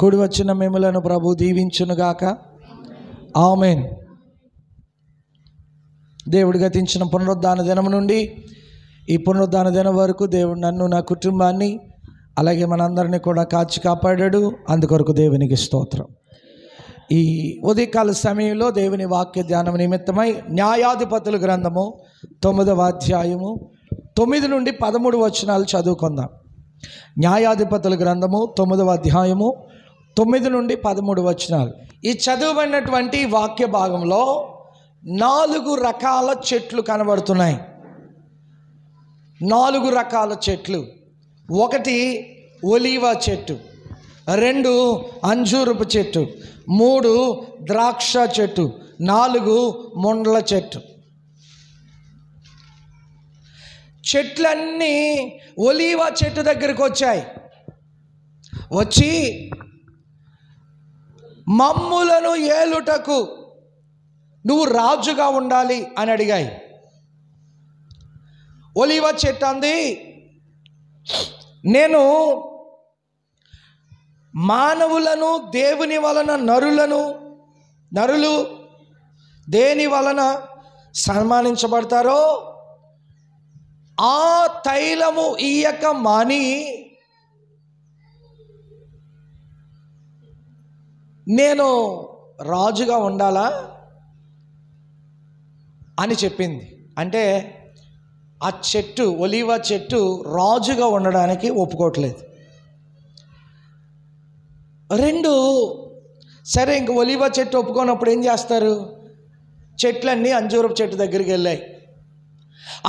కుడి వచ్చిన మిమ్మలను ప్రభు దీవించునుగాక ఆమెన్ దేవుడు గతించిన పునరుద్ధాన దినం నుండి ఈ పునరుద్ధాన దినం వరకు దేవుడు నన్ను నా కుటుంబాన్ని అలాగే మనందరినీ కూడా కాచి కాపాడాడు అందుకొరకు దేవునికి స్తోత్రం ఈ ఉదయకాల సమయంలో దేవుని వాక్య ధ్యానం నిమిత్తమై న్యాయాధిపతుల గ్రంథము తొమ్మిదవ అధ్యాయము తొమ్మిది నుండి పదమూడు వచనాలు చదువుకుందాం న్యాయాధిపతుల గ్రంథము తొమ్మిదవ అధ్యాయము తొమ్మిది నుండి పదమూడు వచనాలు ఈ చదువుబడినటువంటి వాక్య భాగంలో నాలుగు రకాల చెట్లు కనబడుతున్నాయి నాలుగు రకాల చెట్లు ఒకటి ఒలీవా చెట్టు రెండు అంజూరపు చెట్టు మూడు ద్రాక్ష చెట్టు నాలుగు ముండ్ల చెట్టు చెట్లన్నీ ఒలీవా చెట్టు దగ్గరికి వచ్చాయి వచ్చి మమ్ములను ఏలుటకు నువ్వు రాజుగా ఉండాలి అని అడిగాయి ఒలివ చెట్టు అంది నేను మానవులను దేవుని వలన నరులను నరులు దేని వలన సన్మానించబడతారో ఆ తైలము ఈయక మాని నేను రాజుగా ఉండాలా అని చెప్పింది అంటే ఆ చెట్టు ఒలివ చెట్టు రాజుగా ఉండడానికి ఒప్పుకోవట్లేదు రెండు సరే ఇంక ఒలివ చెట్టు ఒప్పుకోనప్పుడు ఏం చేస్తారు చెట్లన్నీ అంజూరపు చెట్టు దగ్గరికి వెళ్ళాయి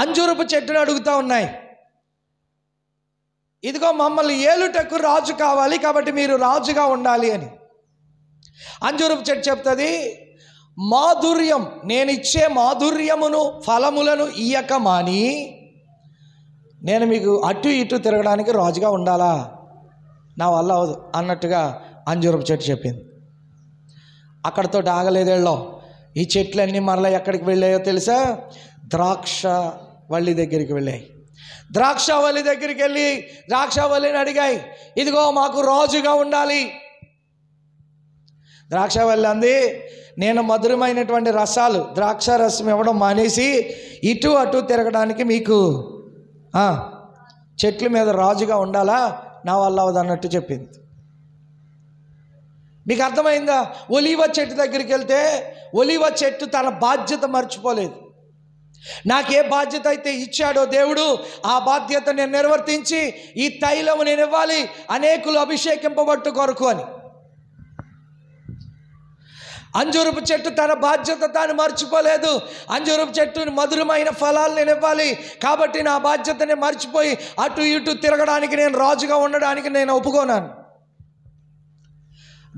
అంజూరపు చెట్టును అడుగుతూ ఉన్నాయి ఇదిగో మమ్మల్ని ఏలుటకు రాజు కావాలి కాబట్టి మీరు రాజుగా ఉండాలి అని అంజూరపు చెట్టు చెప్తుంది మాధుర్యం నేనిచ్చే మాధుర్యమును ఫలములను ఇయ్యక మాని నేను మీకు అటు ఇటు తిరగడానికి రాజుగా ఉండాలా నా వల్ల అవదు అన్నట్టుగా అంజూరపు చెట్టు చెప్పింది అక్కడతో ఆగలేదేళ్ళో ఈ చెట్లన్నీ మరలా ఎక్కడికి వెళ్ళాయో తెలుసా ద్రాక్ష వల్లి దగ్గరికి వెళ్ళాయి ద్రాక్షవల్లి దగ్గరికి వెళ్ళి ద్రాక్షవల్లిని అడిగాయి ఇదిగో మాకు రాజుగా ఉండాలి ద్రాక్షవల్లి అంది నేను మధురమైనటువంటి రసాలు ద్రాక్ష రసం ఇవ్వడం మానేసి ఇటు అటు తిరగడానికి మీకు చెట్ల మీద రాజుగా ఉండాలా నా వల్ల అవదన్నట్టు అన్నట్టు చెప్పింది మీకు అర్థమైందా ఒలివ చెట్టు దగ్గరికి వెళ్తే ఒలివ చెట్టు తన బాధ్యత మర్చిపోలేదు నాకే బాధ్యత అయితే ఇచ్చాడో దేవుడు ఆ బాధ్యత నేను నిర్వర్తించి ఈ తైలము నేను ఇవ్వాలి అనేకులు అభిషేకింపబట్టు కొరకు అని అంజూరపు చెట్టు తన బాధ్యత తాను మర్చిపోలేదు అంజూరపు చెట్టుని మధురమైన ఫలాలు నేను ఇవ్వాలి కాబట్టి నా బాధ్యతని మర్చిపోయి అటు ఇటు తిరగడానికి నేను రాజుగా ఉండడానికి నేను ఒప్పుకోనాను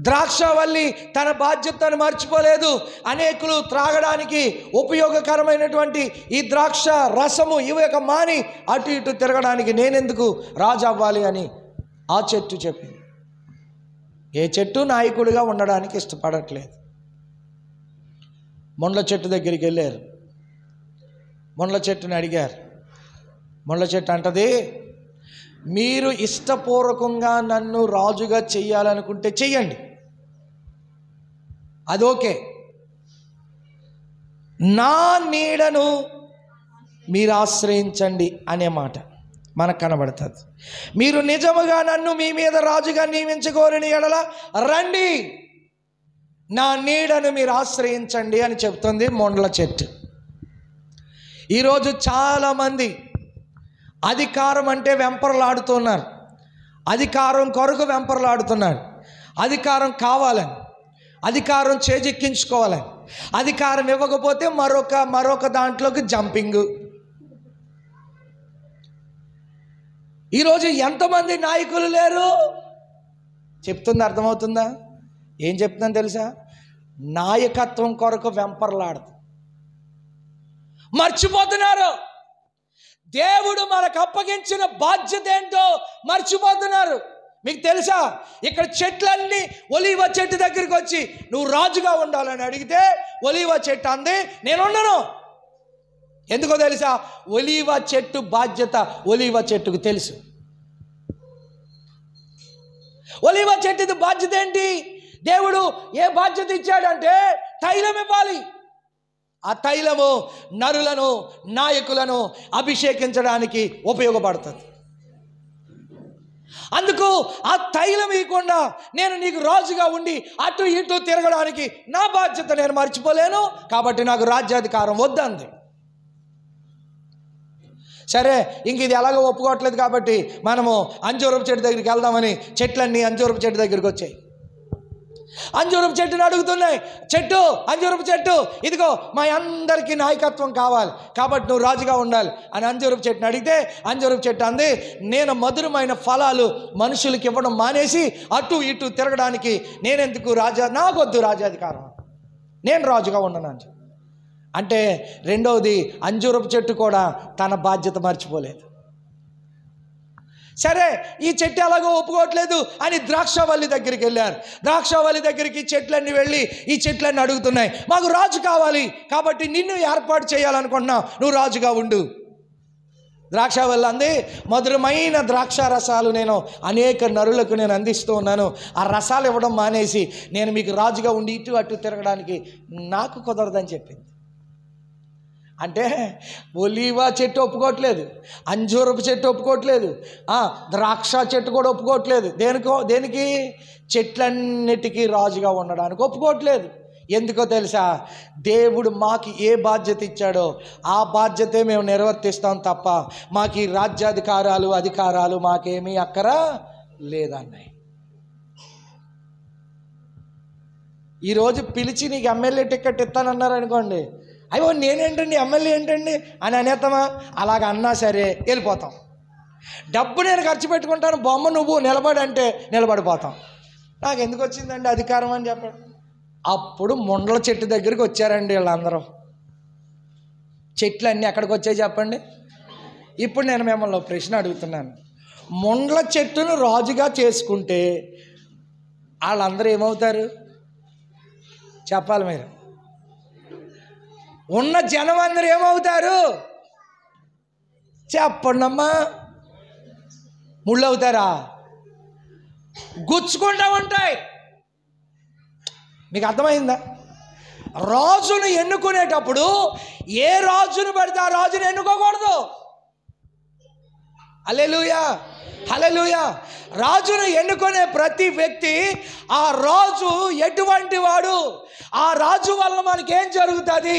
ద్రాక్షవల్లి తన బాధ్యతను మర్చిపోలేదు అనేకులు త్రాగడానికి ఉపయోగకరమైనటువంటి ఈ ద్రాక్ష రసము ఇవ్వక మాని అటు ఇటు తిరగడానికి నేనెందుకు రాజు అవ్వాలి అని ఆ చెట్టు చెప్పింది ఏ చెట్టు నాయకుడిగా ఉండడానికి ఇష్టపడట్లేదు మొండ్ల చెట్టు దగ్గరికి వెళ్ళారు మొండ్ల చెట్టుని అడిగారు మొండ్ల చెట్టు అంటది మీరు ఇష్టపూర్వకంగా నన్ను రాజుగా చెయ్యాలనుకుంటే చెయ్యండి ఓకే నా నీడను మీరు ఆశ్రయించండి అనే మాట మనకు కనబడుతుంది మీరు నిజముగా నన్ను మీ మీద రాజుగా నియమించుకోరని ఎడల రండి నా నీడను మీరు ఆశ్రయించండి అని చెప్తుంది మొండల చెట్టు ఈరోజు చాలామంది అధికారం అంటే వెంపరలాడుతున్నారు అధికారం కొరకు వెంపరలాడుతున్నారు అధికారం కావాలని అధికారం చేజెక్కించుకోవాలని అధికారం ఇవ్వకపోతే మరొక మరొక దాంట్లోకి జంపింగ్ ఈరోజు ఎంతమంది నాయకులు లేరు చెప్తుంది అర్థమవుతుందా ఏం చెప్తుందని తెలుసా నాయకత్వం కొరకు వెంపర్లాడదు మర్చిపోతున్నారు దేవుడు మనకు అప్పగించిన బాధ్యత ఏంటో మర్చిపోతున్నారు మీకు తెలుసా ఇక్కడ చెట్లన్నీ ఒలివ చెట్టు దగ్గరికి వచ్చి నువ్వు రాజుగా ఉండాలని అడిగితే ఒలివ చెట్టు అంది నేనున్నాను ఎందుకో తెలుసా ఒలివ చెట్టు బాధ్యత ఒలివ చెట్టుకు తెలుసు ఒలివ చెట్టుది బాధ్యత ఏంటి దేవుడు ఏ బాధ్యత ఇచ్చాడంటే తైలం ఇవ్వాలి ఆ తైలము నరులను నాయకులను అభిషేకించడానికి ఉపయోగపడుతుంది అందుకు ఆ తైలం ఇవ్వకుండా నేను నీకు రాజుగా ఉండి అటు ఇటు తిరగడానికి నా బాధ్యత నేను మర్చిపోలేను కాబట్టి నాకు రాజ్యాధికారం వద్దంది సరే ఇంక ఇది ఎలాగో ఒప్పుకోవట్లేదు కాబట్టి మనము అంజూరపు చెట్టు దగ్గరికి వెళ్దామని చెట్లన్నీ అంజూరపు చెట్టు దగ్గరికి వచ్చాయి అంజూరపు చెట్టును అడుగుతున్నాయి చెట్టు అంజూరపు చెట్టు ఇదిగో మా అందరికీ నాయకత్వం కావాలి కాబట్టి నువ్వు రాజుగా ఉండాలి అని అంజూరపు చెట్టుని అడిగితే అంజూరపు చెట్టు అంది నేను మధురమైన ఫలాలు మనుషులకి ఇవ్వడం మానేసి అటు ఇటు తిరగడానికి నేనెందుకు రాజా నాకొద్దు రాజాధికారం నేను రాజుగా ఉండను అంటే రెండవది అంజూరపు చెట్టు కూడా తన బాధ్యత మర్చిపోలేదు సరే ఈ చెట్టు ఎలాగో ఒప్పుకోవట్లేదు అని ద్రాక్షవల్లి దగ్గరికి వెళ్ళారు ద్రాక్షవల్లి దగ్గరికి చెట్లన్నీ వెళ్ళి ఈ చెట్లన్నీ అడుగుతున్నాయి మాకు రాజు కావాలి కాబట్టి నిన్ను ఏర్పాటు చేయాలనుకుంటున్నావు నువ్వు రాజుగా ఉండు ద్రాక్ష వల్ల అంది మధురమైన ద్రాక్ష రసాలు నేను అనేక నరులకు నేను అందిస్తూ ఉన్నాను ఆ రసాలు ఇవ్వడం మానేసి నేను మీకు రాజుగా ఉండి ఇటు అటు తిరగడానికి నాకు కుదరదని చెప్పింది అంటే ఒలీవా చెట్టు ఒప్పుకోవట్లేదు అంజూరపు చెట్టు ఒప్పుకోవట్లేదు ద్రాక్ష చెట్టు కూడా ఒప్పుకోవట్లేదు దేనికో దేనికి చెట్లన్నిటికీ రాజుగా ఉండడానికి ఒప్పుకోవట్లేదు ఎందుకో తెలుసా దేవుడు మాకు ఏ బాధ్యత ఇచ్చాడో ఆ బాధ్యతే మేము నిర్వర్తిస్తాం తప్ప మాకు ఈ రాజ్యాధికారాలు అధికారాలు మాకేమీ అక్కడ లేదన్నాయి ఈరోజు పిలిచి నీకు ఎమ్మెల్యే టికెట్ ఇస్తానన్నారు అనుకోండి అయ్యో నేనేంటండి ఎమ్మెల్యే ఏంటండి అని అనేతమా అలాగ అన్నా సరే వెళ్ళిపోతాం డబ్బు నేను ఖర్చు పెట్టుకుంటాను బొమ్మ నువ్వు నిలబడి అంటే నిలబడిపోతాం నాకు ఎందుకు వచ్చిందండి అధికారం అని చెప్పాడు అప్పుడు ముండల చెట్టు దగ్గరికి వచ్చారండి వీళ్ళందరూ చెట్లు అన్నీ ఎక్కడికి వచ్చాయి చెప్పండి ఇప్పుడు నేను మిమ్మల్ని ప్రశ్న అడుగుతున్నాను ముండ్ల చెట్టును రాజుగా చేసుకుంటే వాళ్ళందరూ ఏమవుతారు చెప్పాలి మీరు ఉన్న జనం అందరు ఏమవుతారు చెప్పండమ్మా ముళ్ళు అవుతారా గుచ్చుకుంటా ఉంటాయి మీకు అర్థమైందా రాజును ఎన్నుకునేటప్పుడు ఏ రాజును పడితే ఆ రాజును ఎన్నుకోకూడదు అల్లెలుయా హలలుయ రాజును ఎన్నుకునే ప్రతి వ్యక్తి ఆ రాజు ఎటువంటి వాడు ఆ రాజు వల్ల మనకి ఏం జరుగుతుంది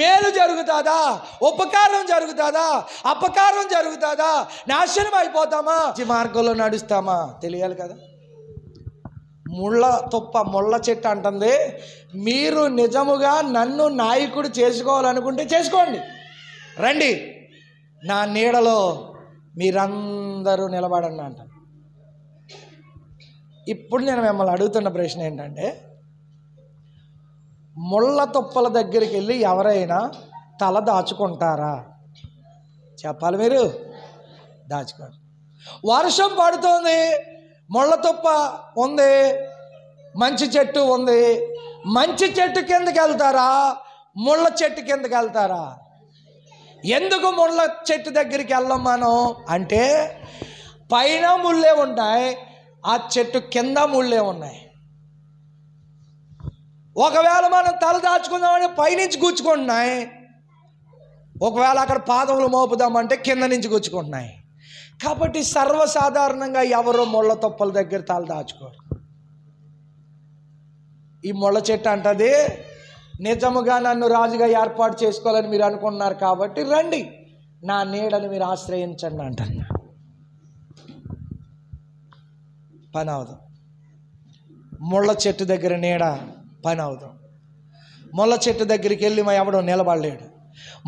మేలు జరుగుతుందా ఉపకారం జరుగుతుందా అపకారం జరుగుతుందా నాశనం అయిపోతామా మార్గంలో నడుస్తామా తెలియాలి కదా ముళ్ళ తొప్ప ముళ్ళ చెట్టు అంటుంది మీరు నిజముగా నన్ను నాయకుడు చేసుకోవాలనుకుంటే చేసుకోండి రండి నా నీడలో మీరంతా అందరూ నిలబడండి అంటారు ఇప్పుడు నేను మిమ్మల్ని అడుగుతున్న ప్రశ్న ఏంటంటే ముళ్ళ తుప్పల దగ్గరికి వెళ్ళి ఎవరైనా తల దాచుకుంటారా చెప్పాలి మీరు దాచుకోరు వర్షం పడుతోంది ముళ్ళ తుప్ప ఉంది మంచి చెట్టు ఉంది మంచి చెట్టు కిందకి వెళ్తారా ముళ్ళ చెట్టు కిందకి వెళ్తారా ఎందుకు ముళ్ళ చెట్టు దగ్గరికి వెళ్ళాం మనం అంటే పైన ముళ్ళే ఉంటాయి ఆ చెట్టు కింద ముళ్ళే ఉన్నాయి ఒకవేళ మనం తల దాచుకుందామని పైనుంచి గుచ్చుకుంటున్నాయి ఒకవేళ అక్కడ పాదములు మోపుదామంటే కింద నుంచి గుచ్చుకుంటున్నాయి కాబట్టి సర్వసాధారణంగా ఎవరు ముళ్ళ తొప్పల దగ్గర తల దాచుకోరు ఈ ముళ్ళ చెట్టు అంటది నిజముగా నన్ను రాజుగా ఏర్పాటు చేసుకోవాలని మీరు అనుకున్నారు కాబట్టి రండి నా నీడని మీరు ఆశ్రయించండి అంటున్నా పని అవుదాం ముళ్ళ చెట్టు దగ్గర నీడ పని అవుదాం ముళ్ళ చెట్టు దగ్గరికి వెళ్ళి మా ఎవడో నిలబడలేడు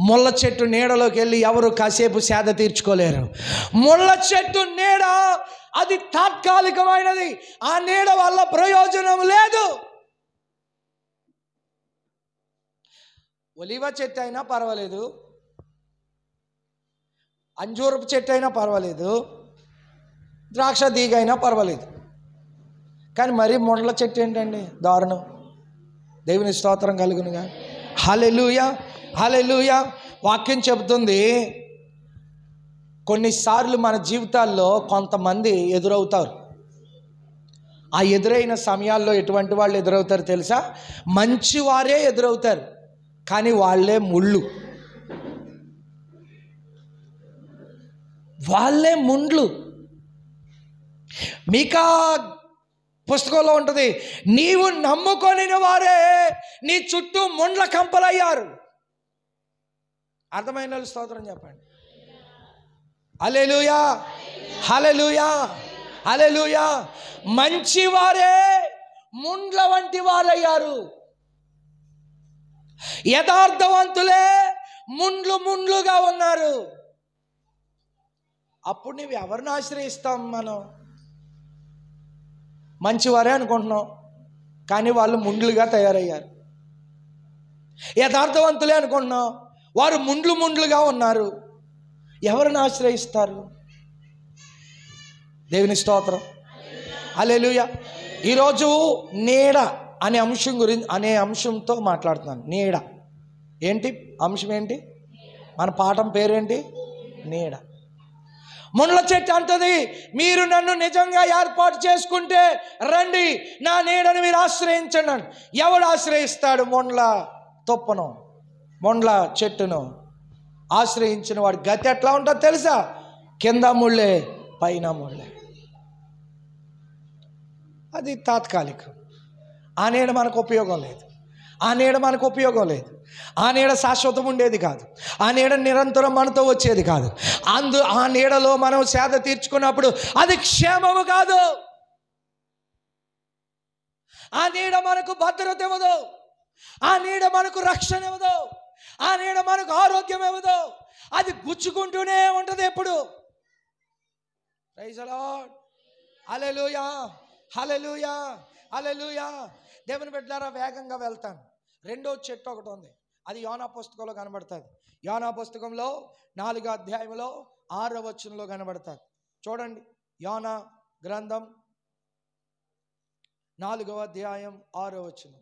ముళ్ళ చెట్టు నీడలోకి వెళ్ళి ఎవరు కాసేపు సేద తీర్చుకోలేరు ముళ్ళ చెట్టు నీడ అది తాత్కాలికమైనది ఆ నీడ వల్ల ప్రయోజనం లేదు ఒలివ చెట్టు అయినా పర్వాలేదు అంజూరపు చెట్టు అయినా పర్వాలేదు ద్రాక్ష దీగ అయినా పర్వాలేదు కానీ మరీ మొండల చెట్టు ఏంటండి దారుణం దేవుని స్తోత్రం కలుగునుగా హలెలుయా హలెలుయా వాక్యం చెబుతుంది కొన్నిసార్లు మన జీవితాల్లో కొంతమంది ఎదురవుతారు ఆ ఎదురైన సమయాల్లో ఎటువంటి వాళ్ళు ఎదురవుతారు తెలుసా మంచివారే ఎదురవుతారు కానీ వాళ్ళే ముళ్ళు వాళ్ళే ముండ్లు మీకా పుస్తకంలో ఉంటుంది నీవు నమ్ముకొని వారే నీ చుట్టూ ముండ్ల కంపలయ్యారు అర్థమైన స్తోత్రం చెప్పండి అలెలుయా హలెలుయా అలెలుయా మంచివారే ముండ్ల వంటి వారయ్యారు యథార్థవంతులే ముండ్లు ముండ్లుగా ఉన్నారు అప్పుడు నువ్వు ఎవరిని ఆశ్రయిస్తాం మనం మంచివారే అనుకుంటున్నాం కానీ వాళ్ళు ముండ్లుగా తయారయ్యారు యథార్థవంతులే అనుకుంటున్నాం వారు ముండ్లు ముండ్లుగా ఉన్నారు ఎవరిని ఆశ్రయిస్తారు దేవుని స్తోత్రం అలెలుయ ఈరోజు నీడ అనే అంశం గురించి అనే అంశంతో మాట్లాడుతున్నాను నీడ ఏంటి అంశం ఏంటి మన పాఠం పేరేంటి నీడ ముండ్ల చెట్టు అంటది మీరు నన్ను నిజంగా ఏర్పాటు చేసుకుంటే రండి నా నీడను మీరు ఆశ్రయించండి ఎవడు ఆశ్రయిస్తాడు మొండ్ల తొప్పను మొండ్ల చెట్టును ఆశ్రయించిన వాడు గతి ఎట్లా ఉంటుందో తెలుసా కింద ముళ్ళే పైన ముళ్ళే అది తాత్కాలికం ఆ నీడ మనకు ఉపయోగం లేదు ఆ నీడ మనకు ఉపయోగం లేదు ఆ నీడ శాశ్వతం ఉండేది కాదు ఆ నీడ నిరంతరం మనతో వచ్చేది కాదు అందు ఆ నీడలో మనం సేద తీర్చుకున్నప్పుడు అది క్షేమము కాదు ఆ నీడ మనకు భద్రత ఇవ్వదు ఆ నీడ మనకు రక్షణ ఇవ్వదు ఆ నీడ మనకు ఆరోగ్యం ఇవ్వదు అది గుచ్చుకుంటూనే ఉంటుంది ఎప్పుడు హలెలుయా హలెలుయా హలెలుయా దేవుని బిడ్డారా వేగంగా వెళ్తాను రెండో చెట్టు ఒకటి ఉంది అది యోనా పుస్తకంలో కనబడుతుంది యోనా పుస్తకంలో నాలుగో అధ్యాయంలో ఆరో వచనంలో కనబడుతుంది చూడండి యోనా గ్రంథం నాలుగవ అధ్యాయం ఆరో వచనం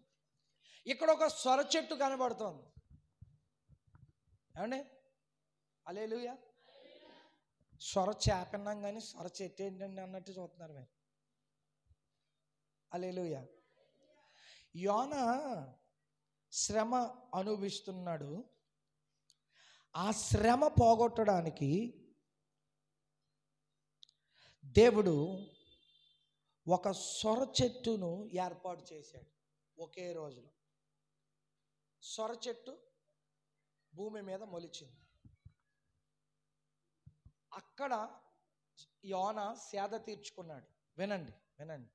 ఇక్కడ ఒక స్వర చెట్టు కనబడుతుంది ఏమండి అలేలుయా స్వర చేపన్నాం కానీ స్వర చెట్టు ఏంటండి అన్నట్టు చూస్తున్నారు మీరు అలేలుయా యోన శ్రమ అనుభవిస్తున్నాడు ఆ శ్రమ పోగొట్టడానికి దేవుడు ఒక సొర చెట్టును ఏర్పాటు చేశాడు ఒకే రోజులో సొర చెట్టు భూమి మీద మొలిచింది అక్కడ యోన సేద తీర్చుకున్నాడు వినండి వినండి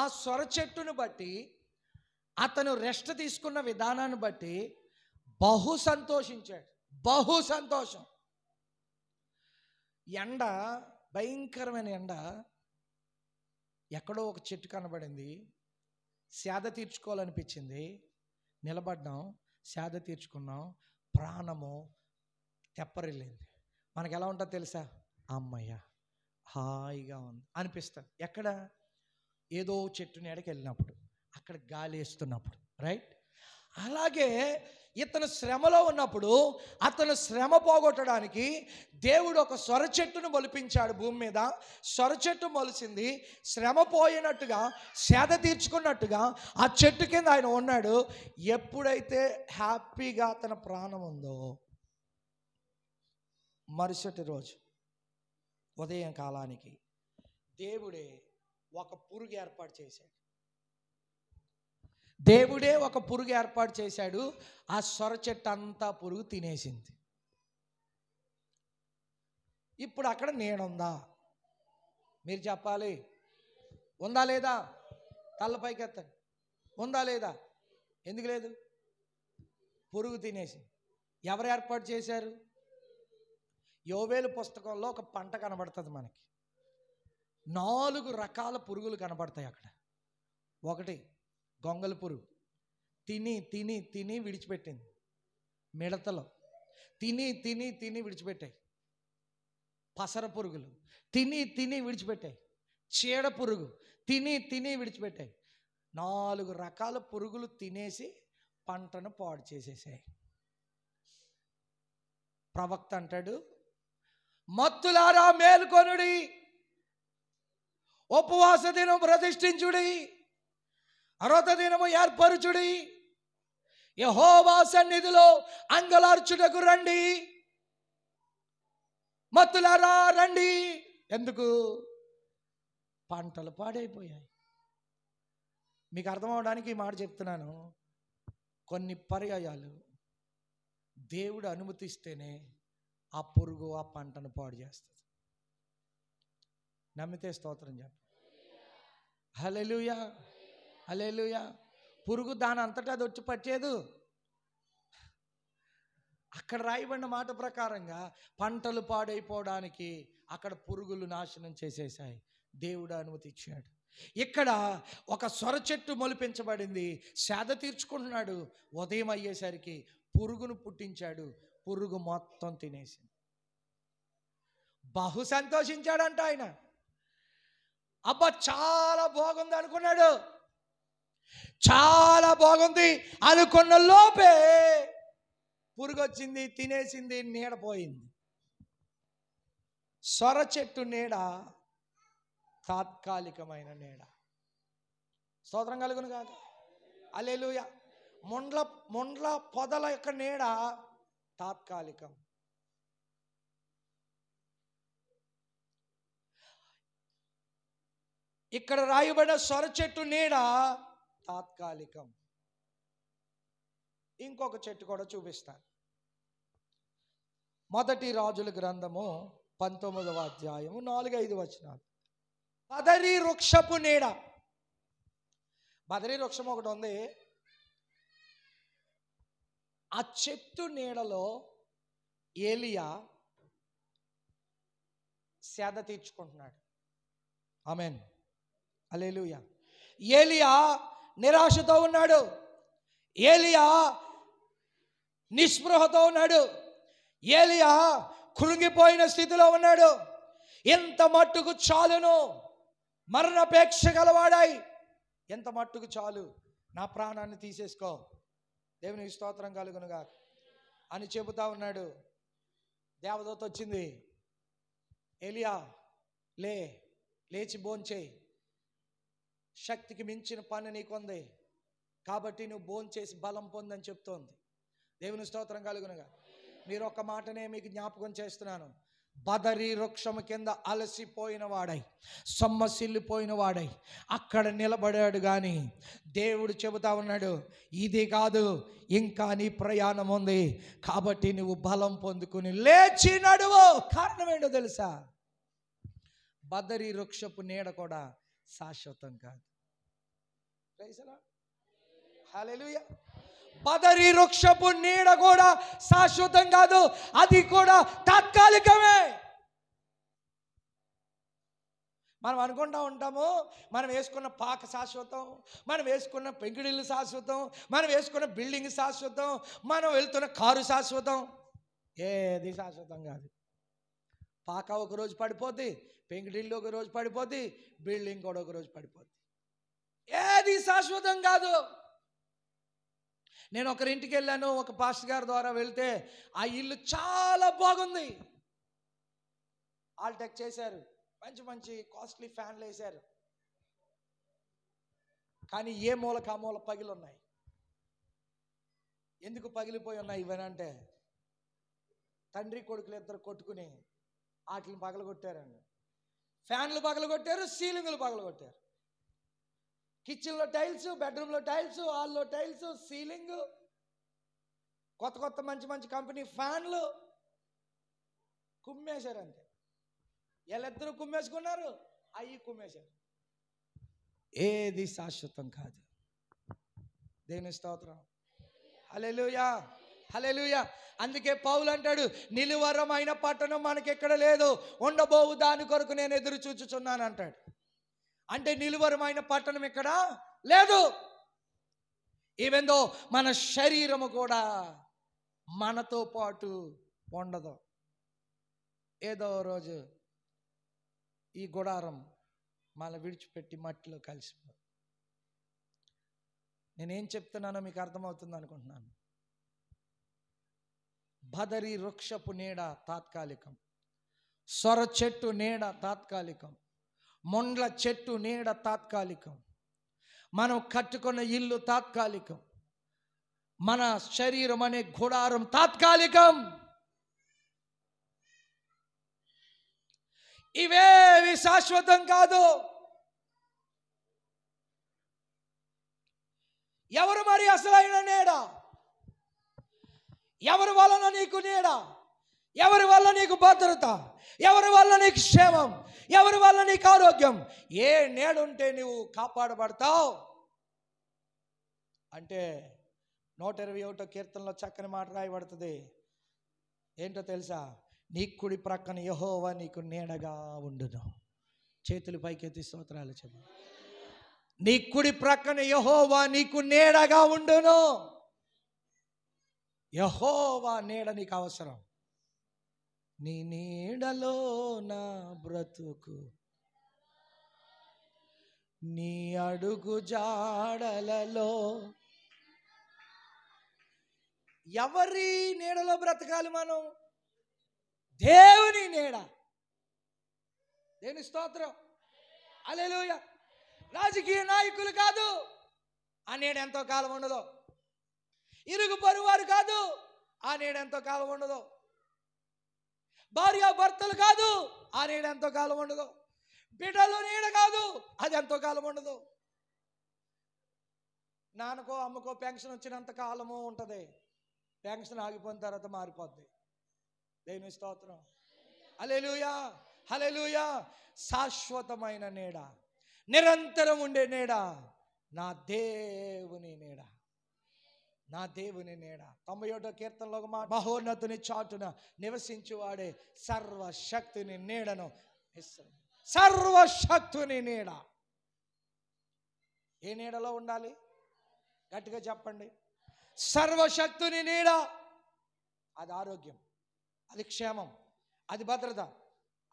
ఆ సొర చెట్టును బట్టి అతను రెస్ట్ తీసుకున్న విధానాన్ని బట్టి బహు సంతోషించాడు బహు సంతోషం ఎండ భయంకరమైన ఎండ ఎక్కడో ఒక చెట్టు కనబడింది సేద తీర్చుకోవాలనిపించింది నిలబడ్డాం సేద తీర్చుకున్నాం ప్రాణము తెప్పరిల్లింది మనకు ఎలా ఉంటుందో తెలుసా అమ్మయ్య హాయిగా ఉంది అనిపిస్తుంది ఎక్కడ ఏదో చెట్టు నీడకి వెళ్ళినప్పుడు అక్కడ గాలి వేస్తున్నప్పుడు రైట్ అలాగే ఇతను శ్రమలో ఉన్నప్పుడు అతను శ్రమ పోగొట్టడానికి దేవుడు ఒక స్వర చెట్టును మొలిపించాడు భూమి మీద స్వర చెట్టు మొలిచింది శ్రమ పోయినట్టుగా సేద తీర్చుకున్నట్టుగా ఆ చెట్టు కింద ఆయన ఉన్నాడు ఎప్పుడైతే హ్యాపీగా తన ప్రాణం ఉందో మరుసటి రోజు ఉదయం కాలానికి దేవుడే ఒక పురుగు ఏర్పాటు చేశాడు దేవుడే ఒక పురుగు ఏర్పాటు చేశాడు ఆ సొర చెట్టు అంతా పురుగు తినేసింది ఇప్పుడు అక్కడ నేనుందా మీరు చెప్పాలి ఉందా లేదా తల్లపైకి ఎత్తండి ఉందా లేదా ఎందుకు లేదు పురుగు తినేసి ఎవరు ఏర్పాటు చేశారు యోవేలు పుస్తకంలో ఒక పంట కనబడుతుంది మనకి నాలుగు రకాల పురుగులు కనబడతాయి అక్కడ ఒకటి గొంగల పురుగు తిని తిని తిని విడిచిపెట్టింది మిడతలో తిని తిని తిని విడిచిపెట్టాయి పసర పురుగులు తిని తిని విడిచిపెట్టాయి చీడ పురుగు తిని తిని విడిచిపెట్టాయి నాలుగు రకాల పురుగులు తినేసి పంటను పాడు చేసేసాయి ప్రవక్త అంటాడు మత్తులారా మేలుకొనుడి ఉపవాస దినం ప్రతిష్ఠించుడి అరవత దినము ఏర్పరచుడి యహోవాస నిధిలో అంగలార్చుటకు రండి మత్తులారా రండి ఎందుకు పంటలు పాడైపోయాయి మీకు అర్థం అవడానికి ఈ మాట చెప్తున్నాను కొన్ని పర్యాయాలు దేవుడు అనుమతిస్తేనే ఆ పురుగు ఆ పంటను పాడు చేస్తుంది నమ్మితే స్తోత్రం చెప్పండి హలెలుయా హలెలుయా పురుగు దాని అంతటా అది వచ్చి పట్టేదు అక్కడ రాయబడిన మాట ప్రకారంగా పంటలు పాడైపోవడానికి అక్కడ పురుగులు నాశనం చేసేసాయి దేవుడు అనుమతి ఇచ్చాడు ఇక్కడ ఒక సొర చెట్టు మొలిపించబడింది సేద తీర్చుకుంటున్నాడు ఉదయం అయ్యేసరికి పురుగును పుట్టించాడు పురుగు మొత్తం తినేసింది బహు సంతోషించాడంట ఆయన అబ్బా చాలా బాగుంది అనుకున్నాడు చాలా బాగుంది అనుకున్న లోపే పురుగొచ్చింది తినేసింది నీడపోయింది సొర చెట్టు నీడ తాత్కాలికమైన నీడ స్తోత్రం కలుగును కాదు అలెలుయ మొండ్ల ముండ్ల పొదల యొక్క నీడ తాత్కాలికం ఇక్కడ రాయబడిన సొర చెట్టు నీడ తాత్కాలికం ఇంకొక చెట్టు కూడా చూపిస్తాను మొదటి రాజుల గ్రంథము పంతొమ్మిదవ అధ్యాయము నాలుగైదు వచనాలు బదరి వృక్షపు నీడ బదరి వృక్షం ఒకటి ఉంది ఆ చెట్టు నీడలో ఏలియా సేద తీర్చుకుంటున్నాడు ఆమెను అలేలుయా ఏలియా నిరాశతో ఉన్నాడు ఏలియా నిస్పృహతో ఉన్నాడు ఏలియా కృంగిపోయిన స్థితిలో ఉన్నాడు ఎంత మట్టుకు చాలును మరణపేక్ష గలవాడాయి ఎంత మట్టుకు చాలు నా ప్రాణాన్ని తీసేసుకో దేవుని స్తోత్రం కలుగునుగా అని చెబుతా ఉన్నాడు దేవదూత వచ్చింది ఏలియా లే లేచి భోంచేయి శక్తికి మించిన పని నీకు ఉంది కాబట్టి నువ్వు బోన్ చేసి బలం పొందని చెప్తోంది దేవుని స్తోత్రం కలుగునగా మీరు ఒక మాటనే మీకు జ్ఞాపకం చేస్తున్నాను బదరి వృక్షము కింద అలసిపోయిన వాడై సొమ్మసిల్లిపోయిన వాడై అక్కడ నిలబడాడు కానీ దేవుడు చెబుతా ఉన్నాడు ఇది కాదు ఇంకా నీ ప్రయాణం ఉంది కాబట్టి నువ్వు బలం పొందుకుని లేచి నడువు కారణం ఏంటో తెలుసా బదరి వృక్షపు నీడ కూడా శాశ్వతం కాదు పదరి వృక్షపు నీడ కూడా శాశ్వతం కాదు అది కూడా తాత్కాలికమే మనం అనుకుంటా ఉంటాము మనం వేసుకున్న పాక శాశ్వతం మనం వేసుకున్న పెంకుడిల్లు శాశ్వతం మనం వేసుకున్న బిల్డింగ్ శాశ్వతం మనం వెళ్తున్న కారు శాశ్వతం ఏది శాశ్వతం కాదు పాక ఒక రోజు పడిపోద్ది పెంకిడిల్లు ఒక రోజు పడిపోద్ది బిల్డింగ్ కూడా ఒక రోజు పడిపోద్ది ఏది శాశ్వతం కాదు నేను ఒకరింటికి వెళ్ళాను ఒక పాస్టర్ గారి ద్వారా వెళ్తే ఆ ఇల్లు చాలా బాగుంది ఆల్టెక్ టెక్ చేశారు మంచి మంచి కాస్ట్లీ ఫ్యాన్లు వేశారు కానీ ఏ మూలక ఆ మూల పగిలి ఉన్నాయి ఎందుకు పగిలిపోయి ఉన్నాయి ఇవనంటే తండ్రి కొడుకులు ఇద్దరు కొట్టుకుని వాటిని పగలగొట్టారండి ఫ్యాన్లు పగలగొట్టారు సీలింగ్లు పగలగొట్టారు కిచెన్లో టైల్స్ బెడ్రూమ్లో టైల్స్ హాల్లో టైల్స్ సీలింగ్ కొత్త కొత్త మంచి మంచి కంపెనీ ఫ్యాన్లు అంతే వీళ్ళిద్దరూ కుమ్మేసుకున్నారు అవి కుమ్మేశారు ఏది శాశ్వతం కాదు దేని స్తోత్రం హలెలుయా హలెలుయా అందుకే పౌలు అంటాడు నిలువరమైన పట్టణం మనకి ఎక్కడ లేదు ఉండబోవు దాని కొరకు నేను ఎదురు చూచుచున్నాను అంటాడు అంటే నిలువరమైన పట్టణం ఇక్కడ లేదు ఈవెందో మన శరీరము కూడా మనతో పాటు ఉండదు ఏదో రోజు ఈ గుడారం మన విడిచిపెట్టి మట్టిలో కలిసిపో నేనేం చెప్తున్నానో మీకు అర్థమవుతుంది అనుకుంటున్నాను బదరి వృక్షపు నీడ తాత్కాలికం సొర చెట్టు నీడ తాత్కాలికం మొండ్ల చెట్టు నీడ తాత్కాలికం మనం కట్టుకున్న ఇల్లు తాత్కాలికం మన శరీరం అనే గుడారం తాత్కాలికం ఇవేవి శాశ్వతం కాదు ఎవరు మరి అసలైన నీడ ఎవరు వలన నీకు నీడా ఎవరి వల్ల నీకు భద్రత ఎవరి వల్ల నీకు క్షేమం ఎవరి వల్ల నీకు ఆరోగ్యం ఏ నేడుంటే నువ్వు కాపాడబడతావు అంటే నూట ఇరవై ఒకటో కీర్తనలో చక్కని మాట రాయబడుతుంది ఏంటో తెలుసా నీ కుడి ప్రక్కన యహోవా నీకు నీడగా ఉండును చేతులు పైకెత్తి స్తోత్రాలు చెప్పు నీ కుడి ప్రక్కన యహోవా నీకు నీడగా ఉండును యహోవా నీడ నీకు అవసరం నీ నీడలో నా బ్రతుకు నీ అడుగు జాడలలో ఎవరి నీడలో బ్రతకాలి మనం దేవుని నీడ దేని స్తోత్రం అలెలుయ రాజకీయ నాయకులు కాదు ఆ నీడ ఎంతో కాలం ఉండదు ఇరుగు పరువారు కాదు ఆ నీడ ఎంతో కాలం ఉండదు భార్య భర్తలు కాదు ఆ నీడ ఎంతో కాలం ఉండదు బిడ్డలు నీడ కాదు అది ఎంతో కాలం ఉండదు నాన్నకో అమ్మకో పెన్షన్ వచ్చినంత కాలము ఉంటుంది పెన్షన్ ఆగిపోయిన తర్వాత మారిపోద్ది దేని స్తోత్రం అలెలుయా హలెలుయా శాశ్వతమైన నీడ నిరంతరం ఉండే నీడ నా దేవుని నీడ నా దేవుని నేడ తొంభై ఒకటో కీర్తనలో ఒక మాట మహోన్నతుని చాటున నివసించువాడే సర్వశక్తిని నీడను సర్వశక్తుని నీడ ఏ నీడలో ఉండాలి గట్టిగా చెప్పండి సర్వశక్తుని నీడ అది ఆరోగ్యం అది క్షేమం అది భద్రత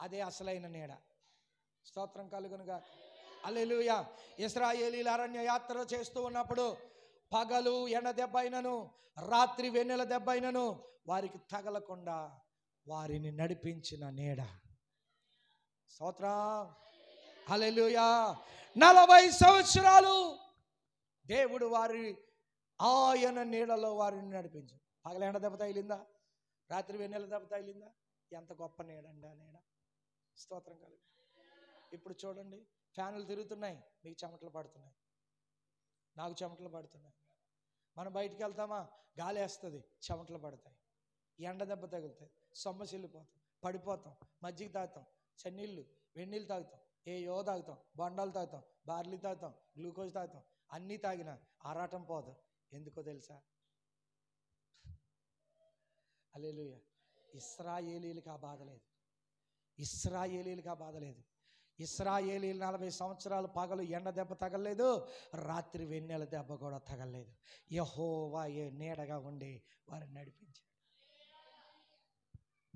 అదే అసలైన నీడ స్తోత్రం కలుగునుగా అల్లెలుయా ఇస్రాయేలీల అరణ్య యాత్ర చేస్తూ ఉన్నప్పుడు పగలు ఎండ దెబ్బ అయినను రాత్రి వెన్నెల దెబ్బ అయినను వారికి తగలకుండా వారిని నడిపించిన నీడ స్తోత్ర హలెలుయా నలభై సంవత్సరాలు దేవుడు వారి ఆయన నీడలో వారిని నడిపించు పగల ఎండ దెబ్బ తగిలిందా రాత్రి వెన్నెల దెబ్బ తగిలిందా ఎంత గొప్ప నీడండి ఆ నీడ స్తోత్రం కలుగు ఇప్పుడు చూడండి ఫ్యాన్లు తిరుగుతున్నాయి మీకు చెమటలు పడుతున్నాయి నాకు చెమటలు పడుతున్నాయి మనం బయటికి వెళ్తామా గాలి వేస్తుంది చెమటలు పడతాయి ఎండ దెబ్బ తగులుతాయి సొమ్మసిల్లిపోతాం పడిపోతాం మజ్జిగ తాగుతాం చెన్నీళ్ళు వెన్నీళ్ళు తాగుతాం ఏ యో తాగుతాం బొండాలు తాగుతాం బార్లీ తాగుతాం గ్లూకోజ్ తాగుతాం అన్నీ తాగిన ఆరాటం పోదు ఎందుకో తెలుసా అలేలుయ ఇస్రాయేలీలకు ఆ బాధ లేదు ఇస్రాయేలీలకు ఆ బాధ లేదు ఇస్రాయేలీ నలభై సంవత్సరాలు పగలు ఎండ దెబ్బ తగలలేదు రాత్రి వెన్నెల దెబ్బ కూడా తగలలేదు యహోవా ఏ నీడగా ఉండి వారిని నడిపించాడు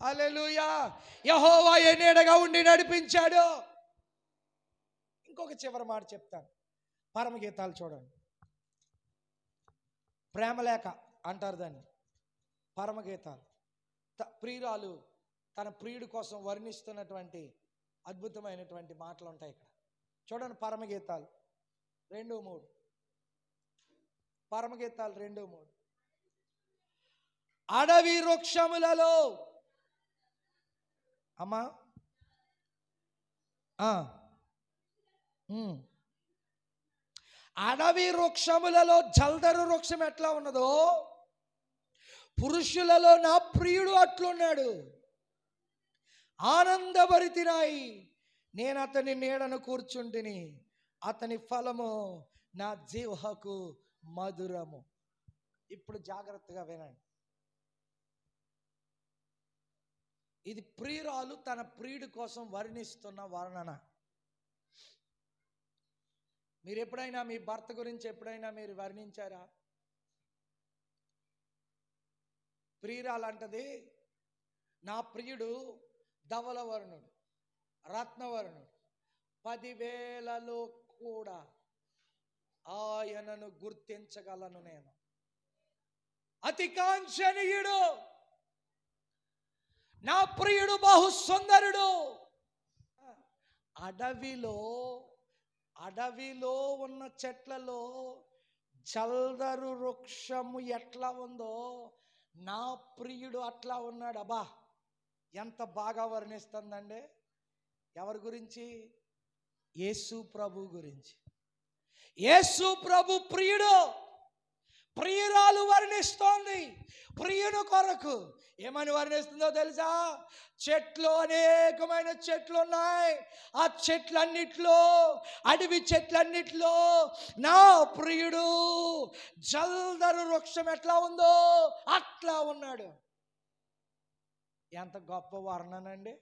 అలెలుయా యహోవా ఏ నీడగా ఉండి నడిపించాడు ఇంకొక చివరి మాట చెప్తాను పరమగీతాలు చూడండి ప్రేమలేఖ అంటారు దాన్ని పరమగీతాలు ప్రియురాలు తన ప్రియుడి కోసం వర్ణిస్తున్నటువంటి అద్భుతమైనటువంటి మాటలు ఉంటాయి ఇక్కడ చూడండి పరమగీతాలు రెండు మూడు పరమగీతాలు రెండు మూడు అడవి వృక్షములలో అమ్మా అడవి వృక్షములలో జల్దరు వృక్షం ఎట్లా ఉన్నదో పురుషులలో నా ప్రియుడు అట్లున్నాడు ఆనందభరితిరాయి నేను అతని నీడను కూర్చుంటిని అతని ఫలము నా జీవకు మధురము ఇప్పుడు జాగ్రత్తగా వినండి ఇది ప్రియురాలు తన ప్రియుడి కోసం వర్ణిస్తున్న వర్ణన మీరు ఎప్పుడైనా మీ భర్త గురించి ఎప్పుడైనా మీరు వర్ణించారా ప్రియురాలంటది నా ప్రియుడు ధవలవర్ణుడు రత్నవర్ణుడు పదివేలలో కూడా ఆయనను గుర్తించగలను నేను అతి కాంక్షణీయుడు నా ప్రియుడు బహుసుందరుడు అడవిలో అడవిలో ఉన్న చెట్లలో చల్దరు వృక్షము ఎట్లా ఉందో నా ప్రియుడు అట్లా ఉన్నాడు అబ్బా ఎంత బాగా వర్ణిస్తుందండి ఎవరి గురించి యేసు ప్రభు గురించి యేసు ప్రభు ప్రియుడు ప్రియురాలు వర్ణిస్తోంది ప్రియుడు కొరకు ఏమని వర్ణిస్తుందో తెలుసా చెట్లు అనేకమైన చెట్లు ఉన్నాయి ఆ చెట్లన్నిట్లో అడవి చెట్లన్నిట్లో నా ప్రియుడు జల్దరు వృక్షం ఎట్లా ఉందో అట్లా ఉన్నాడు ఎంత గొప్ప వర్ణనండి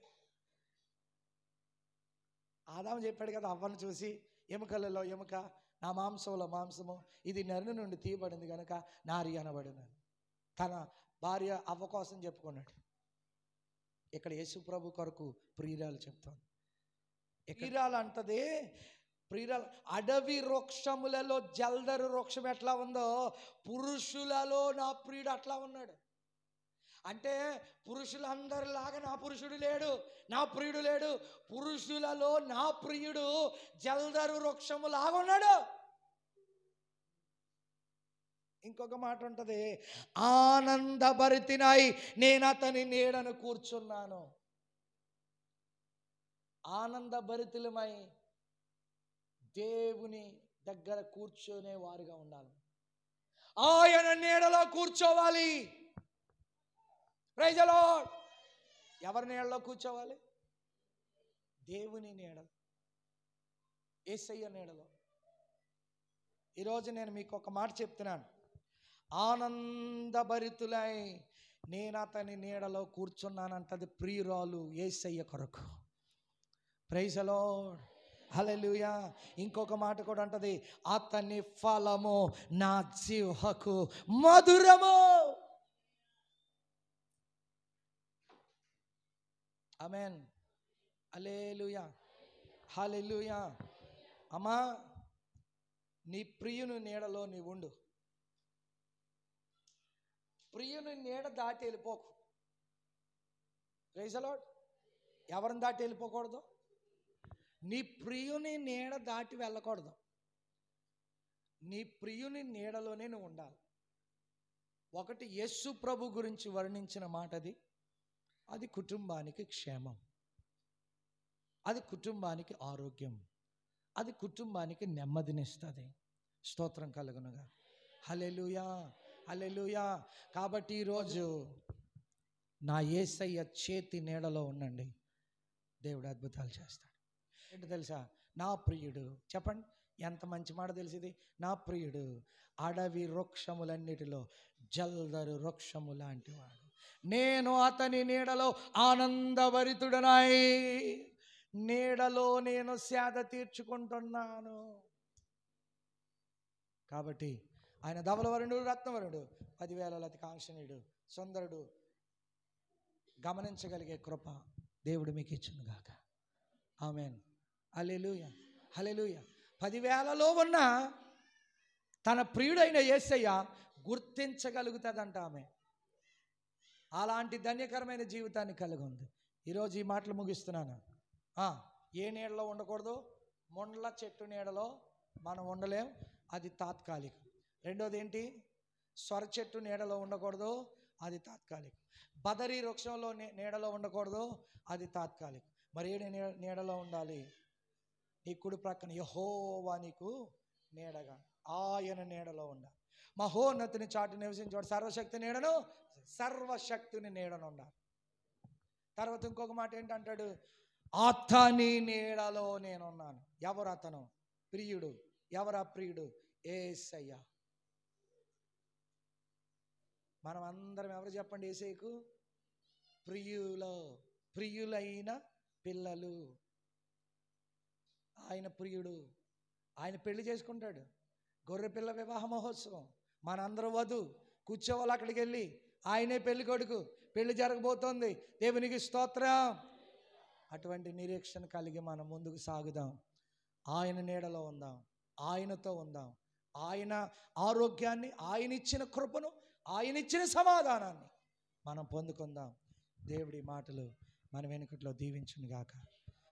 ఆదాము చెప్పాడు కదా అవ్వను చూసి ఎముకలలో ఎముక నా మాంసంలో మాంసము ఇది నరుని నుండి తీయబడింది కనుక నారి అనబడిన తన భార్య అవ్వ కోసం చెప్పుకున్నాడు ఇక్కడ ప్రభు కొరకు ప్రియురాలు చెప్తాను ప్రియురాలు అంటది ప్రియురాలు అడవి వృక్షములలో జల్దరు వృక్షం ఎట్లా ఉందో పురుషులలో నా ప్రియుడు అట్లా ఉన్నాడు అంటే పురుషులందరిలాగా నా పురుషుడు లేడు నా ప్రియుడు లేడు పురుషులలో నా ప్రియుడు జల్దరు వృక్షము లాగా ఉన్నాడు ఇంకొక మాట ఉంటుంది ఆనంద భరితినాయి నేను అతని నీడను కూర్చున్నాను ఆనంద భరితులమై దేవుని దగ్గర కూర్చునే వారుగా ఉండాలి ఆయన నీడలో కూర్చోవాలి ప్రైజలో ఎవరి నీళ్ళలో కూర్చోవాలి దేవుని నీడ ఏసయ్య నీడలో ఈరోజు నేను మీకు ఒక మాట చెప్తున్నాను ఆనందభరితులై నేను అతని నీడలో కూర్చున్నానంటది ప్రియురాలు ఏసయ్య కొరకు ప్రైజలో హలెలుయా ఇంకొక మాట కూడా అంటది అతని ఫలము నా జీవకు మధురము అమెన్ అలేలుయా హాలెలుయా అమ్మా నీ ప్రియుని నీడలో నీవు ఉండు ప్రియుని నీడ దాటి వెళ్ళిపోకు రైసలాడ్ ఎవరిని దాటి వెళ్ళిపోకూడదు నీ ప్రియుని నీడ దాటి వెళ్ళకూడదు నీ ప్రియుని నీడలోనే నువ్వు ఉండాలి ఒకటి యస్సు ప్రభు గురించి వర్ణించిన మాట అది అది కుటుంబానికి క్షేమం అది కుటుంబానికి ఆరోగ్యం అది కుటుంబానికి నెమ్మదినిస్తుంది స్తోత్రం కలుగునుగా హలెలుయా హలెలుయా కాబట్టి ఈరోజు నా ఏసయ్య చేతి నీడలో ఉండండి దేవుడు అద్భుతాలు చేస్తాడు ఏంటి తెలుసా నా ప్రియుడు చెప్పండి ఎంత మంచి మాట తెలిసింది నా ప్రియుడు అడవి వృక్షములన్నిటిలో జల్దరు వృక్షము లాంటివాడు నేను అతని నీడలో ఆనందభరితుడనాయి నీడలో నేను సేద తీర్చుకుంటున్నాను కాబట్టి ఆయన ధవలవరుడు రత్నవరుడు పదివేల లతి కాంక్షణీయుడు సుందరుడు గమనించగలిగే కృప దేవుడు మీకు ఇచ్చునుగాక ఆమెన్ హలెలుయ హలెలుయ పదివేలలో ఉన్న తన ప్రియుడైన ఏసయ్య గుర్తించగలుగుతుందంట ఆమె అలాంటి ధన్యకరమైన జీవితాన్ని కలిగి ఉంది ఈరోజు ఈ మాటలు ముగిస్తున్నాను ఏ నీడలో ఉండకూడదు మొండ్ల చెట్టు నీడలో మనం ఉండలేం అది తాత్కాలికం రెండోది ఏంటి స్వర చెట్టు నీడలో ఉండకూడదు అది తాత్కాలికం బదరీ వృక్షంలో నీడలో ఉండకూడదు అది తాత్కాలికం మరి ఏ నీడలో ఉండాలి నీ కుడి ప్రక్కన యహోవా నీకు నీడగా ఆయన నీడలో ఉండాలి మహోన్నతిని చాటు నివసించేవాడు సర్వశక్తి నీడను సర్వశక్తిని నీడనున్నారు తర్వాత ఇంకొక మాట ఏంటంటాడు అతని నీడలో నేనున్నాను ఎవరు అతను ప్రియుడు ఎవరు అప్రియుడు ఏసయ్య మనం అందరం ఎవరు చెప్పండి ఏసైకు ప్రియులో ప్రియులైన పిల్లలు ఆయన ప్రియుడు ఆయన పెళ్లి చేసుకుంటాడు గొర్రె పిల్ల వివాహ మహోత్సవం మనందరూ వధు కూర్చోవాలి అక్కడికి వెళ్ళి ఆయనే పెళ్లి కొడుకు పెళ్లి జరగబోతోంది దేవునికి స్తోత్రం అటువంటి నిరీక్షణ కలిగి మనం ముందుకు సాగుదాం ఆయన నీడలో ఉందాం ఆయనతో ఉందాం ఆయన ఆరోగ్యాన్ని ఆయన ఇచ్చిన కృపను ఆయన ఇచ్చిన సమాధానాన్ని మనం పొందుకుందాం దేవుడి మాటలు మన వెనుకట్లో గాక